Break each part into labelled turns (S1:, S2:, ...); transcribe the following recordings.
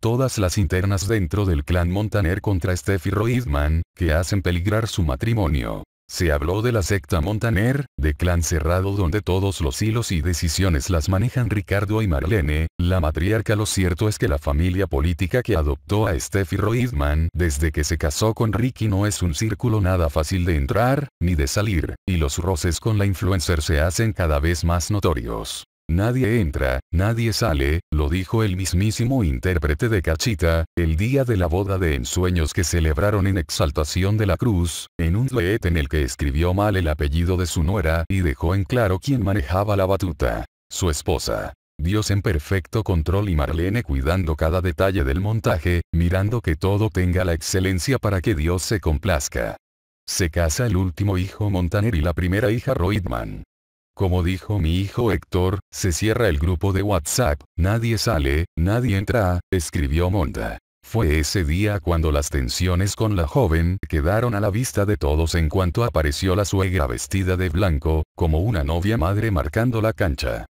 S1: todas las internas dentro del clan Montaner contra Steffi Roidman, que hacen peligrar su matrimonio. Se habló de la secta Montaner, de clan cerrado donde todos los hilos y decisiones las manejan Ricardo y Marlene, la matriarca. Lo cierto es que la familia política que adoptó a Steffi Roidman desde que se casó con Ricky no es un círculo nada fácil de entrar, ni de salir, y los roces con la influencer se hacen cada vez más notorios. Nadie entra, nadie sale, lo dijo el mismísimo intérprete de Cachita, el día de la boda de ensueños que celebraron en Exaltación de la Cruz, en un duet en el que escribió mal el apellido de su nuera y dejó en claro quién manejaba la batuta. Su esposa. Dios en perfecto control y Marlene cuidando cada detalle del montaje, mirando que todo tenga la excelencia para que Dios se complazca. Se casa el último hijo Montaner y la primera hija Roidman. Como dijo mi hijo Héctor, se cierra el grupo de WhatsApp, nadie sale, nadie entra, escribió Monda. Fue ese día cuando las tensiones con la joven quedaron a la vista de todos en cuanto apareció la suegra vestida de blanco, como una novia madre marcando la cancha.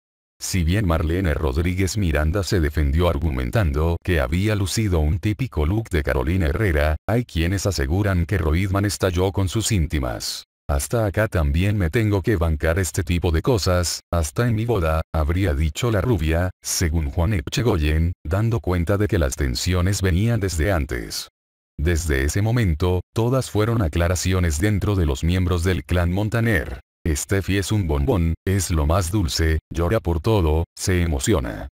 S1: Si bien Marlene Rodríguez Miranda se defendió argumentando que había lucido un típico look de Carolina Herrera, hay quienes aseguran que Roidman estalló con sus íntimas. Hasta acá también me tengo que bancar este tipo de cosas, hasta en mi boda, habría dicho la rubia, según Juan Epchegoyen, dando cuenta de que las tensiones venían desde antes. Desde ese momento, todas fueron aclaraciones dentro de los miembros del clan Montaner. Steffi es un bombón, es lo más dulce, llora por todo, se emociona.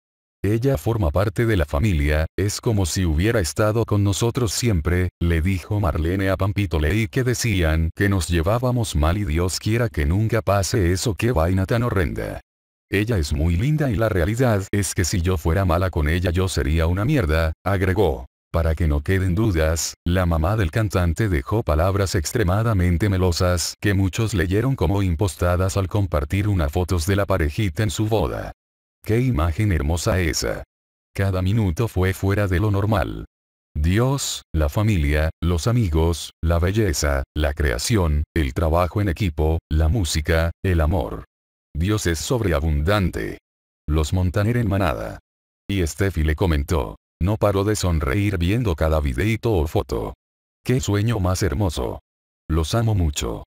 S1: Ella forma parte de la familia, es como si hubiera estado con nosotros siempre, le dijo Marlene a Pampito Ley que decían que nos llevábamos mal y Dios quiera que nunca pase eso qué vaina tan horrenda. Ella es muy linda y la realidad es que si yo fuera mala con ella yo sería una mierda, agregó. Para que no queden dudas, la mamá del cantante dejó palabras extremadamente melosas que muchos leyeron como impostadas al compartir unas fotos de la parejita en su boda. ¡Qué imagen hermosa esa! Cada minuto fue fuera de lo normal. Dios, la familia, los amigos, la belleza, la creación, el trabajo en equipo, la música, el amor. Dios es sobreabundante. Los Montaner en manada. Y Steffi le comentó. No paró de sonreír viendo cada videito o foto. ¡Qué sueño más hermoso! Los amo mucho.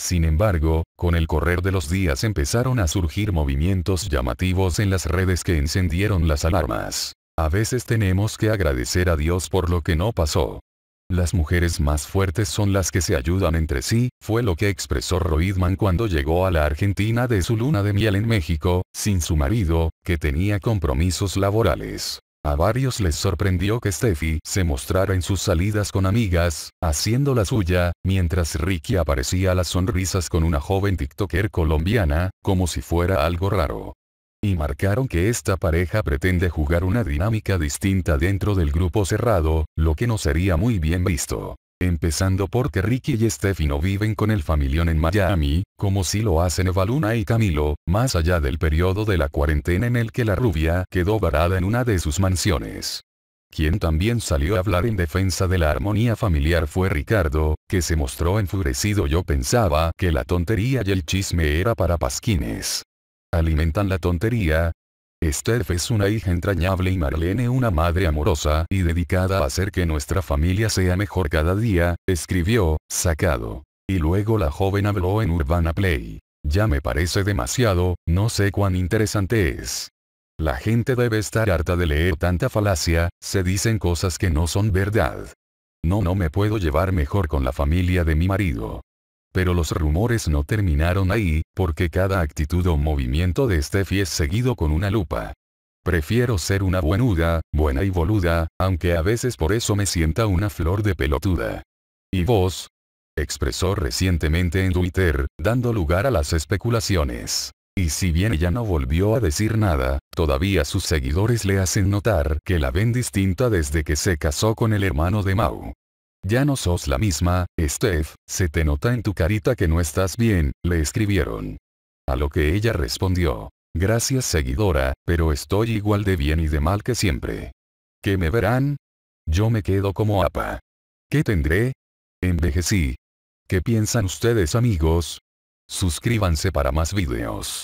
S1: Sin embargo, con el correr de los días empezaron a surgir movimientos llamativos en las redes que encendieron las alarmas. A veces tenemos que agradecer a Dios por lo que no pasó. Las mujeres más fuertes son las que se ayudan entre sí, fue lo que expresó Roidman cuando llegó a la Argentina de su luna de miel en México, sin su marido, que tenía compromisos laborales. A varios les sorprendió que Steffi se mostrara en sus salidas con amigas, haciendo la suya, mientras Ricky aparecía a las sonrisas con una joven TikToker colombiana, como si fuera algo raro. Y marcaron que esta pareja pretende jugar una dinámica distinta dentro del grupo cerrado, lo que no sería muy bien visto. Empezando porque Ricky y no viven con el familión en Miami, como si lo hacen Evaluna y Camilo, más allá del periodo de la cuarentena en el que la rubia quedó varada en una de sus mansiones. Quien también salió a hablar en defensa de la armonía familiar fue Ricardo, que se mostró enfurecido yo pensaba que la tontería y el chisme era para pasquines. Alimentan la tontería, Steph es una hija entrañable y Marlene una madre amorosa y dedicada a hacer que nuestra familia sea mejor cada día, escribió, sacado. Y luego la joven habló en Urbana Play. Ya me parece demasiado, no sé cuán interesante es. La gente debe estar harta de leer tanta falacia, se dicen cosas que no son verdad. No, no me puedo llevar mejor con la familia de mi marido. Pero los rumores no terminaron ahí, porque cada actitud o movimiento de Steffi es seguido con una lupa. Prefiero ser una buenuda, buena y boluda, aunque a veces por eso me sienta una flor de pelotuda. ¿Y vos? expresó recientemente en Twitter, dando lugar a las especulaciones. Y si bien ella no volvió a decir nada, todavía sus seguidores le hacen notar que la ven distinta desde que se casó con el hermano de Mau. Ya no sos la misma, Steph, se te nota en tu carita que no estás bien, le escribieron. A lo que ella respondió. Gracias seguidora, pero estoy igual de bien y de mal que siempre. ¿Qué me verán? Yo me quedo como apa. ¿Qué tendré? Envejecí. ¿Qué piensan ustedes amigos? Suscríbanse para más videos.